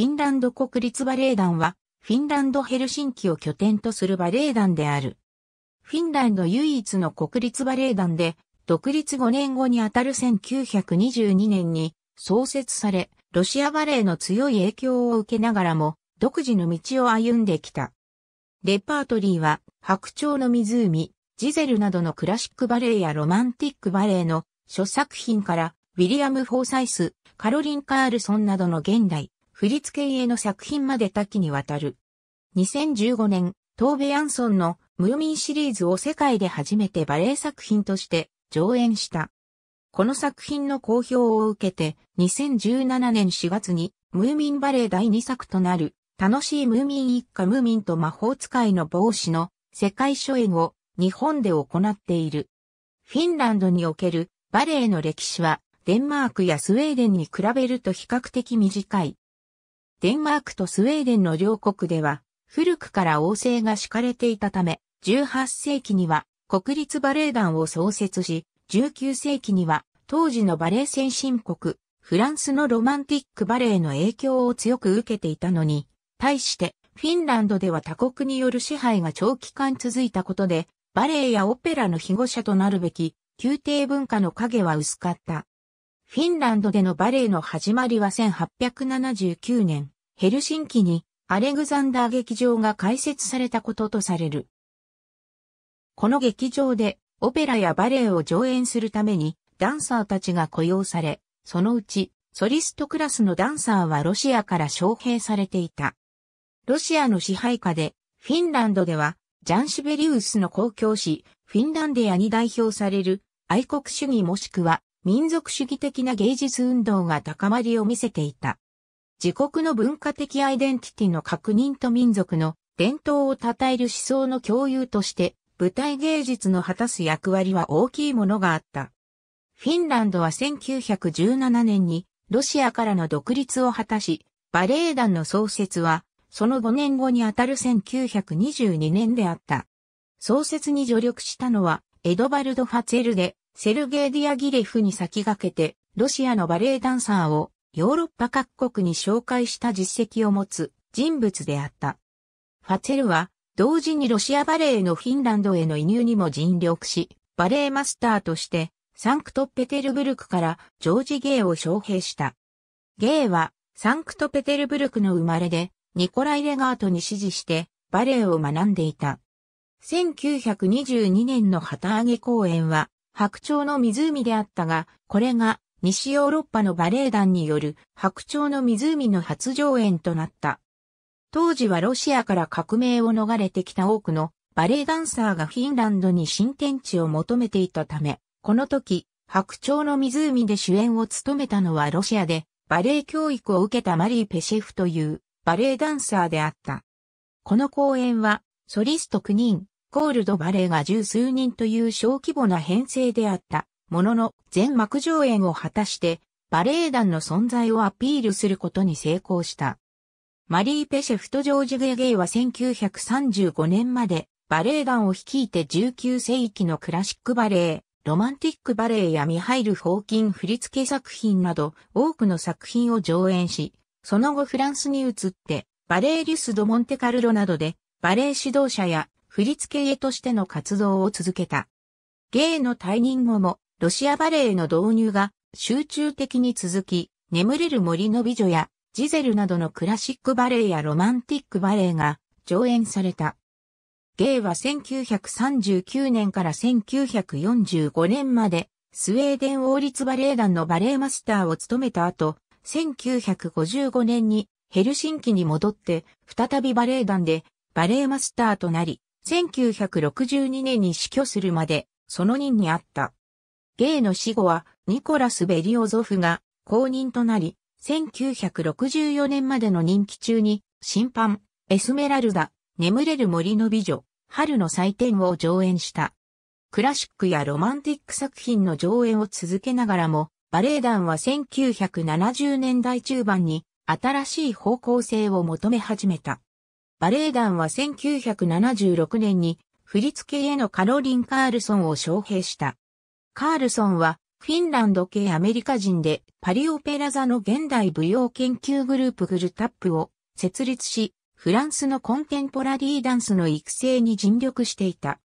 フィンランド国立バレエ団は、フィンランドヘルシンキを拠点とするバレエ団である。フィンランド唯一の国立バレエ団で、独立5年後にあたる1922年に創設され、ロシアバレエの強い影響を受けながらも、独自の道を歩んできた。レパートリーは、白鳥の湖、ジゼルなどのクラシックバレエやロマンティックバレエの諸作品から、ウィリアム・フォーサイス、カロリン・カールソンなどの現代、振付家の作品まで多岐にわたる。2015年、東部ヤンソンのムーミンシリーズを世界で初めてバレエ作品として上演した。この作品の好評を受けて、2017年4月に、ムーミンバレエ第2作となる、楽しいムーミン一家ムーミンと魔法使いの帽子の世界初演を日本で行っている。フィンランドにおけるバレエの歴史は、デンマークやスウェーデンに比べると比較的短い。デンマークとスウェーデンの両国では、古くから王政が敷かれていたため、18世紀には国立バレエ団を創設し、19世紀には当時のバレエ先進国、フランスのロマンティックバレエの影響を強く受けていたのに、対してフィンランドでは他国による支配が長期間続いたことで、バレエやオペラの庇護者となるべき宮廷文化の影は薄かった。フィンランドでのバレエの始まりは1879年、ヘルシンキにアレグザンダー劇場が開設されたこととされる。この劇場でオペラやバレエを上演するためにダンサーたちが雇用され、そのうちソリストクラスのダンサーはロシアから招聘されていた。ロシアの支配下でフィンランドではジャンシベリウスの公共誌フィンランディアに代表される愛国主義もしくは民族主義的な芸術運動が高まりを見せていた。自国の文化的アイデンティティの確認と民族の伝統を称える思想の共有として、舞台芸術の果たす役割は大きいものがあった。フィンランドは1917年にロシアからの独立を果たし、バレエ団の創設はその5年後にあたる1922年であった。創設に助力したのはエドバルド・ファツェルで、セルゲイ・ディアギレフに先駆けて、ロシアのバレエダンサーをヨーロッパ各国に紹介した実績を持つ人物であった。ファツェルは、同時にロシアバレエのフィンランドへの移入にも尽力し、バレエマスターとして、サンクトペテルブルクからジョージ・ゲイを招聘した。ゲイは、サンクトペテルブルクの生まれで、ニコライ・レガートに指示して、バレエを学んでいた。1922年の旗揚げ公演は、白鳥の湖であったが、これが西ヨーロッパのバレエ団による白鳥の湖の初上演となった。当時はロシアから革命を逃れてきた多くのバレエダンサーがフィンランドに新天地を求めていたため、この時、白鳥の湖で主演を務めたのはロシアでバレエ教育を受けたマリー・ペシェフというバレエダンサーであった。この公演はソリスト9人、コールドバレーが十数人という小規模な編成であった、ものの全幕上演を果たして、バレエ団の存在をアピールすることに成功した。マリー・ペシェフとジョージ・ゲゲイは1935年までバレエ団を率いて19世紀のクラシックバレエ、ロマンティックバレエやミハイル・ホーキン振付作品など多くの作品を上演し、その後フランスに移ってバレエ・リュス・ド・モンテカルロなどでバレエ指導者や振付絵としての活動を続けた。芸の退任後も、ロシアバレエの導入が集中的に続き、眠れる森の美女やジゼルなどのクラシックバレエやロマンティックバレエが上演された。ゲイは1939年から1945年までスウェーデン王立バレエ団のバレエマスターを務めた後、1955年にヘルシンキに戻って再びバレエ団でバレエマスターとなり、1962年に死去するまで、その任にあった。ゲイの死後は、ニコラス・ベリオゾフが公認となり、1964年までの任期中に、審判、エスメラルダ、眠れる森の美女、春の祭典を上演した。クラシックやロマンティック作品の上演を続けながらも、バレエ団は1970年代中盤に新しい方向性を求め始めた。バレエ団は1976年に振付へのカロリン・カールソンを招聘した。カールソンはフィンランド系アメリカ人でパリオペラ座の現代舞踊研究グループグルタップを設立し、フランスのコンテンポラリーダンスの育成に尽力していた。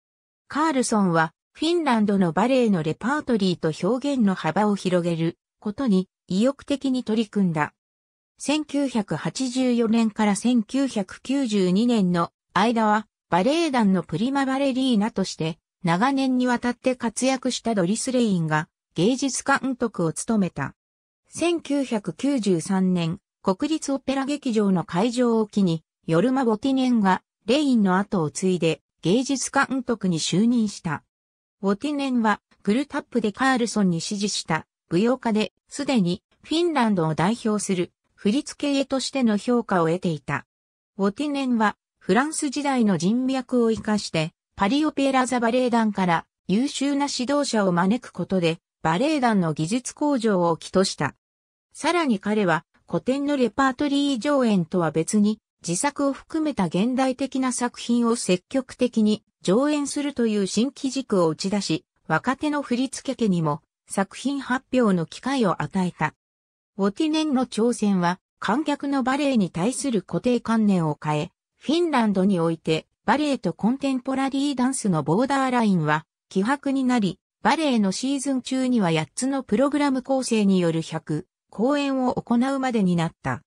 カールソンはフィンランドのバレエのレパートリーと表現の幅を広げることに意欲的に取り組んだ。1984年から1992年の間はバレエ団のプリマバレリーナとして長年にわたって活躍したドリス・レインが芸術監督を務めた。1993年、国立オペラ劇場の会場を機に、ヨルマ・ボティネンがレインの後を継いで芸術監督に就任した。ボティネンはグルタップでカールソンに指示した舞踊家ですでにフィンランドを代表する振付絵としての評価を得ていた。ウォティネンは、フランス時代の人脈を活かして、パリオペラザバレエ団から優秀な指導者を招くことで、バレエ団の技術向上を起とした。さらに彼は、古典のレパートリー上演とは別に、自作を含めた現代的な作品を積極的に上演するという新規軸を打ち出し、若手の振付家にも作品発表の機会を与えた。ボティネンの挑戦は、観客のバレエに対する固定観念を変え、フィンランドにおいて、バレエとコンテンポラリーダンスのボーダーラインは、希薄になり、バレエのシーズン中には8つのプログラム構成による100、公演を行うまでになった。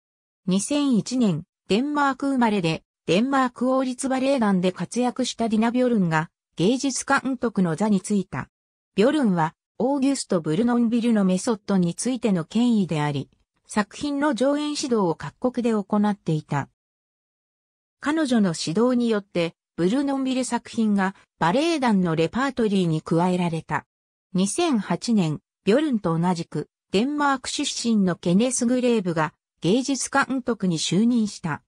2001年、デンマーク生まれで、デンマーク王立バレエ団で活躍したディナ・ビョルンが、芸術監督の座についた。ビョルンは、オーギュスト・ブルノンビルのメソッドについての権威であり、作品の上演指導を各国で行っていた。彼女の指導によって、ブルノンビル作品がバレエ団のレパートリーに加えられた。2008年、ビョルンと同じく、デンマーク出身のケネス・グレーブが芸術監督に就任した。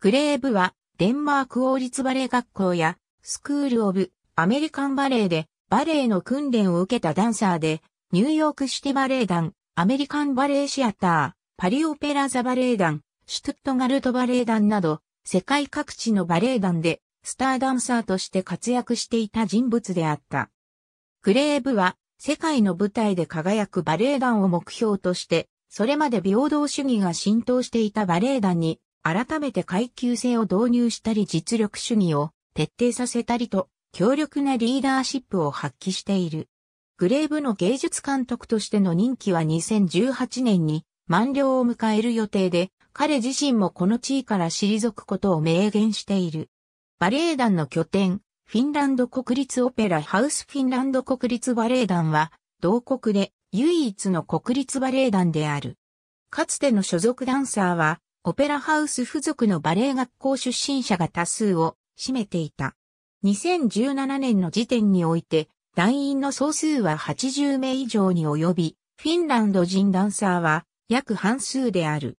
グレーブはデンマーク王立バレエ学校やスクール・オブ・アメリカンバレエでバレエの訓練を受けたダンサーで、ニューヨークシティバレエ団、アメリカンバレエシアター、パリオペラザバレエ団、シュトゥットガルトバレエ団など、世界各地のバレエ団で、スターダンサーとして活躍していた人物であった。クレーブは、世界の舞台で輝くバレエ団を目標として、それまで平等主義が浸透していたバレエ団に、改めて階級制を導入したり実力主義を徹底させたりと、強力なリーダーシップを発揮している。グレーブの芸術監督としての任期は2018年に満了を迎える予定で、彼自身もこの地位から退くことを明言している。バレエ団の拠点、フィンランド国立オペラハウスフィンランド国立バレエ団は、同国で唯一の国立バレエ団である。かつての所属ダンサーは、オペラハウス付属のバレエ学校出身者が多数を占めていた。2017年の時点において、団員の総数は80名以上に及び、フィンランド人ダンサーは約半数である。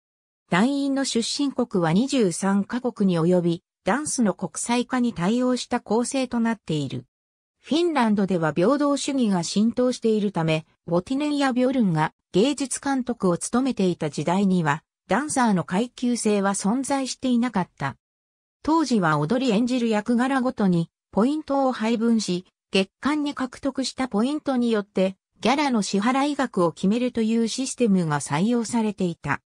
団員の出身国は23カ国に及び、ダンスの国際化に対応した構成となっている。フィンランドでは平等主義が浸透しているため、ウォティネンやビョルンが芸術監督を務めていた時代には、ダンサーの階級性は存在していなかった。当時は踊り演じる役柄ごとにポイントを配分し、月間に獲得したポイントによって、ギャラの支払い額を決めるというシステムが採用されていた。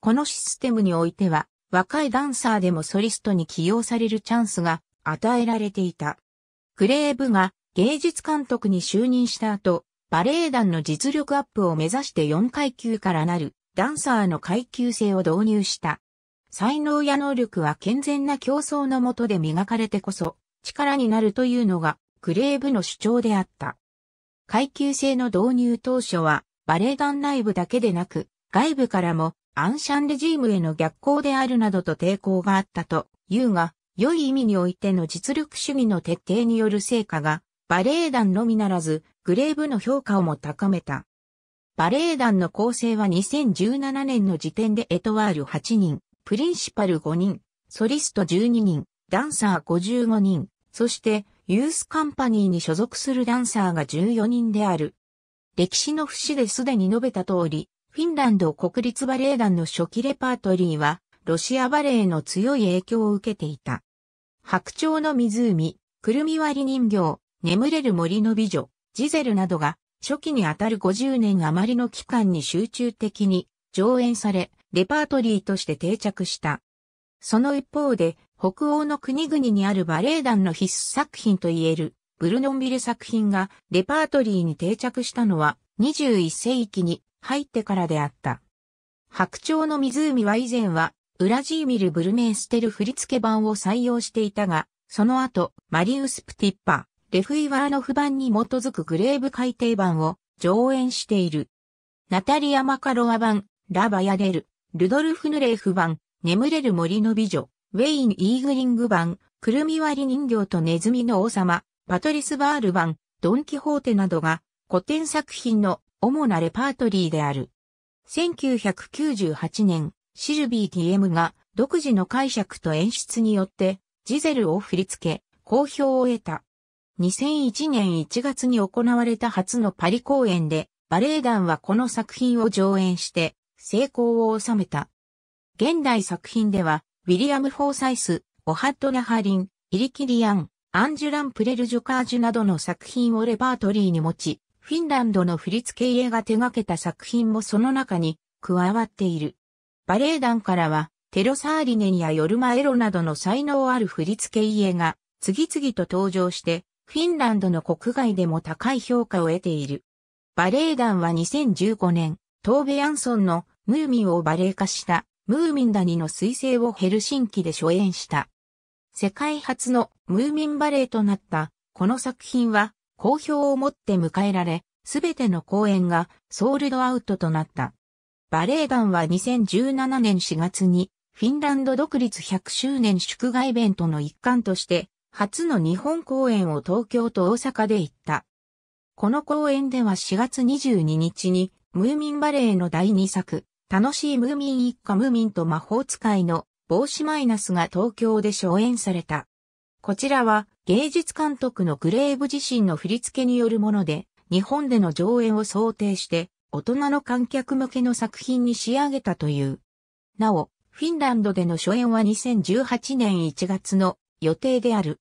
このシステムにおいては、若いダンサーでもソリストに起用されるチャンスが与えられていた。クレーブが芸術監督に就任した後、バレエ団の実力アップを目指して4階級からなるダンサーの階級制を導入した。才能や能力は健全な競争のもとで磨かれてこそ、力になるというのがグレーブの主張であった。階級制の導入当初はバレエ団内部だけでなく外部からもアンシャンレジームへの逆行であるなどと抵抗があったというが、良い意味においての実力主義の徹底による成果が、バレエ団のみならず、グレーブの評価をも高めた。バレエ団の構成は2017年の時点でエトワール8人、プリンシパル5人、ソリスト12人、ダンサー55人、そして、ユースカンパニーに所属するダンサーが14人である。歴史の節ですでに述べた通り、フィンランド国立バレエ団の初期レパートリーは、ロシアバレエの強い影響を受けていた。白鳥の湖、くるみ割り人形、眠れる森の美女、ジゼルなどが、初期にあたる50年余りの期間に集中的に上演され、レパートリーとして定着した。その一方で、北欧の国々にあるバレエ団の必須作品といえるブルノンビル作品がレパートリーに定着したのは21世紀に入ってからであった。白鳥の湖は以前はウラジーミル・ブルメーステル振付版を採用していたが、その後マリウス・プティッパ、レフイワーノフ版に基づくグレーブ改訂版を上演している。ナタリア・マカロワ版、ラ・バヤデル、ルドルフ・ヌレーフ版、眠れる森の美女、ウェイン・イーグリング版、くるみ割り人形とネズミの王様、パトリス・バール版、ドン・キホーテなどが古典作品の主なレパートリーである。1998年、シルビー・ティエムが独自の解釈と演出によってジゼルを振り付け、好評を得た。2001年1月に行われた初のパリ公演で、バレエ団はこの作品を上演して、成功を収めた。現代作品では、ウィリアム・フォーサイス、オハッド・ナハリン、イリキリアン、アンジュラン・プレルジュカージュなどの作品をレパートリーに持ち、フィンランドの振付家が手掛けた作品もその中に加わっている。バレエ団からは、テロサーリネンやヨルマエロなどの才能ある振付家が次々と登場して、フィンランドの国外でも高い評価を得ている。バレエ団は2015年、トーベ・ヤンソンのムーミンをバレエ化したムーミン谷の彗星をヘルシンキで初演した。世界初のムーミンバレーとなったこの作品は好評をもって迎えられ、すべての公演がソールドアウトとなった。バレエ団は2017年4月にフィンランド独立100周年祝賀イベントの一環として初の日本公演を東京と大阪で行った。この公演では4月22日にムーミンバレーの第2作楽しいムーミン一家ムーミンと魔法使いの帽子マイナスが東京で初演された。こちらは芸術監督のグレーブ自身の振り付けによるもので、日本での上演を想定して大人の観客向けの作品に仕上げたという。なお、フィンランドでの初演は2018年1月の予定である。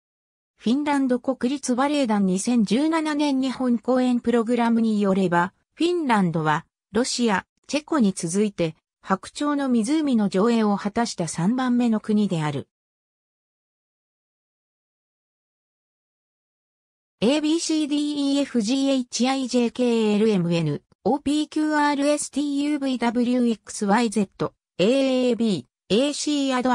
フィンランド国立バレエ団2017年日本公演プログラムによれば、フィンランドはロシア、チェコに続いて、白鳥の湖の上映を果たした3番目の国である。ABCDEFGHIJKLMN OPQRSTUVWXYZ AAB AC a d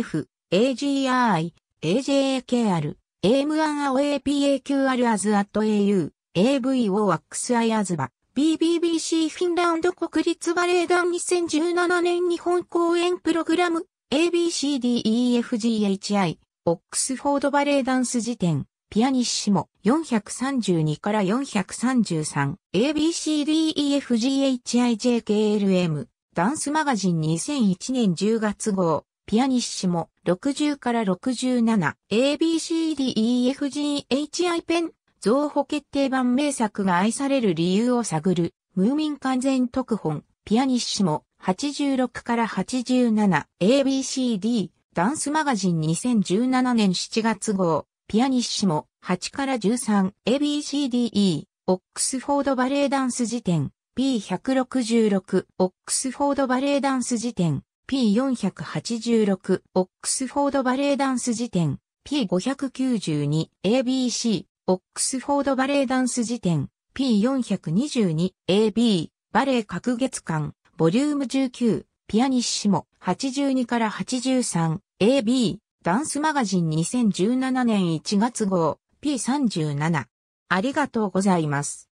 AAF AGI AJKR AM1AOAPAQR アズアット AU AVO ワックスアイアズバ BBBC フィンランド国立バレエ団2017年日本公演プログラム ABCDEFGHI オックスフォードバレエダンス辞典ピアニッシモ432から 433ABCDEFGHIJKLM ダンスマガジン2001年10月号ピアニッシモ60から 67ABCDEFGHI ペン増補決定版名作が愛される理由を探る、ムーミン完全特本、ピアニッシモ、86から87、ABCD、ダンスマガジン2017年7月号、ピアニッシモ、8から13、ABCDE、オックスフォードバレエダンス辞典、P166、オックスフォードバレエダンス辞典、P486、オックスフォードバレエダンス辞典、P592、ABC、オックスフォードバレエダンス辞典 P422AB バレエ各月間ボリューム19ピアニッシモ82から 83AB ダンスマガジン2017年1月号 P37 ありがとうございます。